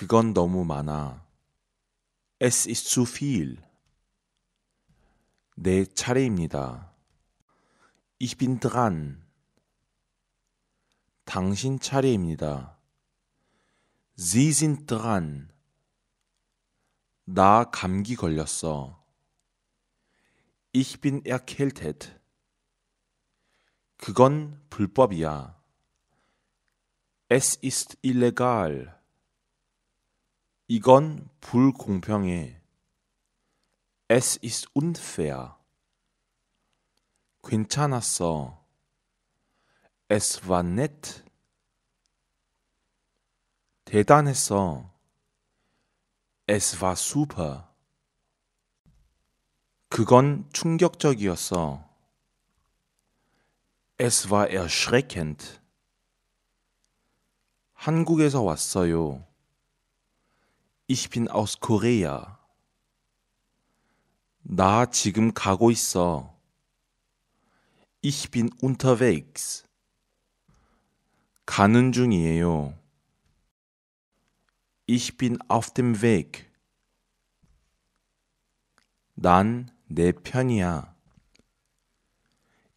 그건 너무 많아. Es ist zu viel. 내 차례입니다. Ich bin dran. 당신 차례입니다. Sie sind dran. 나 감기 걸렸어. Ich bin erkältet. 그건 불법이야. Es ist illegal. 이건 불공평해. Es ist unfair. 괜찮았어. Es war nett. 대단했어. Es war super. 그건 충격적이었어. Es war erschreckend. 한국에서 왔어요. Ich bin aus Korea. 나 지금 가고 있어. Ich bin unterwegs. 가는 중이에요. Ich bin auf dem Weg. 난 내 편이야.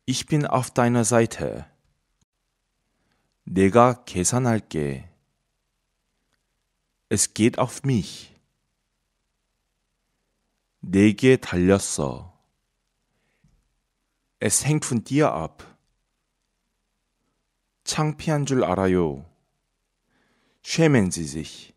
Ich bin auf deiner Seite. 내가 계산할게. Es geht auf mich. 내게 달렸어. Es hängt von dir ab. 창피한 줄 알아요. Schämen Sie sich.